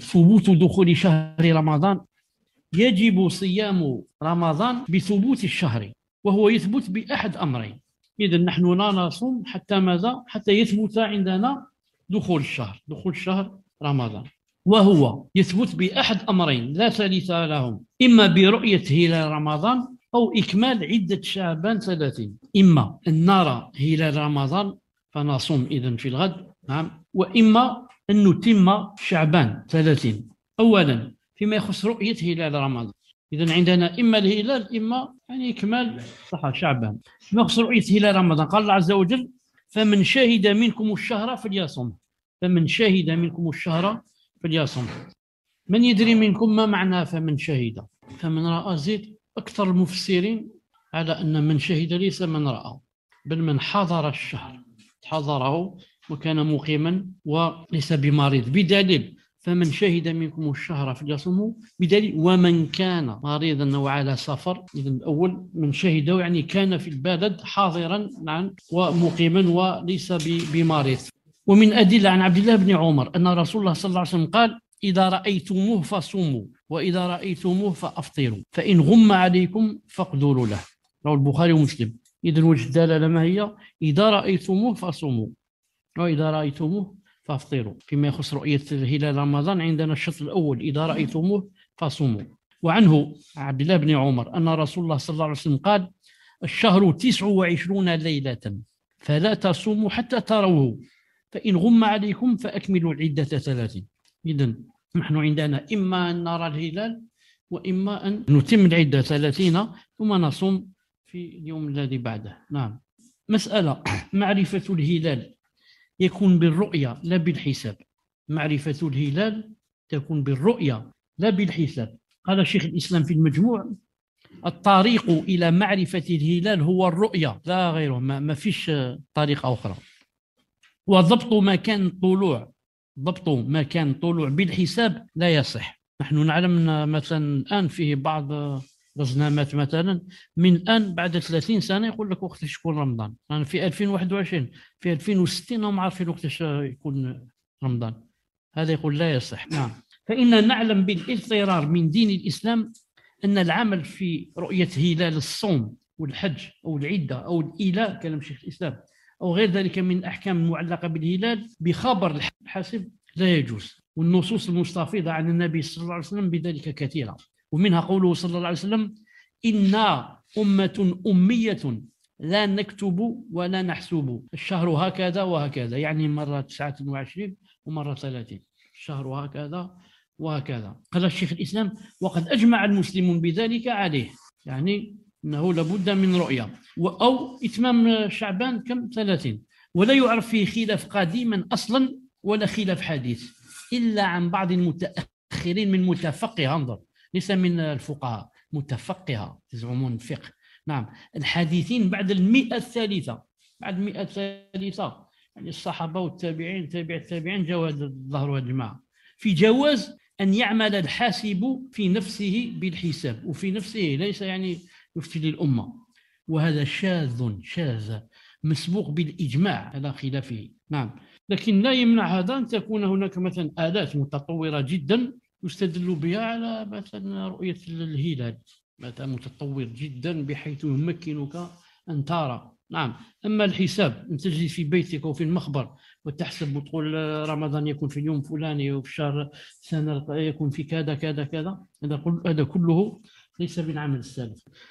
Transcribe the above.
ثبوت دخول شهر رمضان يجب صيام رمضان بثبوت الشهر وهو يثبت بأحد أمرين إذا نحن لا نصوم حتى ماذا؟ حتى يثبت عندنا دخول الشهر دخول الشهر رمضان وهو يثبت بأحد أمرين لا ثالث لهم إما برؤية هلال رمضان أو إكمال عدة شعبان ثلاثين إما أن نرى هلال رمضان فنصوم إذا في الغد نعم وإما أن نتم شعبان 30 أولا فيما يخص رؤية هلال رمضان إذا عندنا إما الهلال إما يعني إكمال صح شعبان فيما يخص رؤية هلال رمضان قال الله عز وجل فمن شهد منكم الشهر فليصم فمن شهد منكم الشهر فليصم من يدري منكم ما معنى فمن شهد فمن رأى زيد أكثر المفسرين على أن من شهد ليس من رأى بل من حضر الشهر حضره وكان مقيما وليس بمريض بدليل فمن شهد منكم الشهر فليصمه بدليل ومن كان مريضا او على سفر اذا الاول من شهد يعني كان في البلد حاضرا نعم ومقيما وليس بمريض ومن ادله عن عبد الله بن عمر ان رسول الله صلى الله عليه وسلم قال اذا رايتموه فصوموا واذا رايتموه فافطروا فان غم عليكم فاقدروا له رواه البخاري ومسلم اذا وجه الدلاله ما هي اذا رايتموه فصوموا وإذا رأيتموه فافطروا فيما يخص رؤية هلال رمضان عندنا الشطر الأول إذا رأيتموه فصوموا وعنه عبد الله بن عمر أن رسول الله صلى الله عليه وسلم قال الشهر تسع وعشرون ليلة فلا تصوموا حتى تروه فإن غم عليكم فأكملوا العدة ثلاثين إذا نحن عندنا إما أن نرى الهلال وإما أن نتم العدة ثلاثين ثم نصوم في اليوم الذي بعده نعم مسألة معرفة الهلال يكون بالرؤية لا بالحساب معرفة الهلال تكون بالرؤية لا بالحساب قال شيخ الإسلام في المجموع الطريق إلى معرفة الهلال هو الرؤية لا غيره ما, ما فيش طريقة أخرى وضبط مكان الطلوع ضبط مكان الطلوع بالحساب لا يصح نحن نعلم مثلا الآن فيه بعض بزنامات مثلا من ان بعد 30 سنه يقول لك وقتاش يكون رمضان يعني في 2021 في 2060 ما عارفين وقتاش يكون رمضان هذا يقول لا يصح نعم فإن نعلم بالاضطرار من دين الإسلام أن العمل في رؤية هلال الصوم والحج أو العدة أو الإله كلام شيخ الإسلام أو غير ذلك من الأحكام المعلقة بالهلال بخبر الحاسب لا يجوز والنصوص المستفيضة عن النبي صلى الله عليه وسلم بذلك كثيرة ومنها قوله صلى الله عليه وسلم إنا أمة أمية لا نكتب ولا نحسب الشهر هكذا وهكذا يعني مرة 29 ومرة 30 الشهر هكذا وهكذا قال الشيخ الإسلام وقد أجمع المسلمون بذلك عليه يعني أنه لابد من رؤية أو إتمام شعبان كم 30 ولا يعرف فيه خلاف قديما أصلا ولا خلاف حديث إلا عن بعض المتأخرين من متفقه انظر ليس من الفقهاء متفقهة يزعمون الفقه نعم الحديثين بعد المئة الثالثة بعد المئة الثالثة يعني الصحابة والتابعين تابع التابعين جاوا الظهر والجماعة في جواز أن يعمل الحاسب في نفسه بالحساب وفي نفسه ليس يعني يفتي للأمة وهذا شاذ شاذ مسبوق بالإجماع على خلافه نعم لكن لا يمنع هذا أن تكون هناك مثلا آلات متطورة جدا يستدل بها على مثلا رؤية الهلال مثلا متطور جدا بحيث يمكنك أن ترى نعم أما الحساب أن تجلس في بيتك او في المخبر وتحسب وتقول آه، رمضان يكون في اليوم فلاني وفي شهر سنة يكون في كذا كذا كذا هذا هذا كله ليس من عمل السلف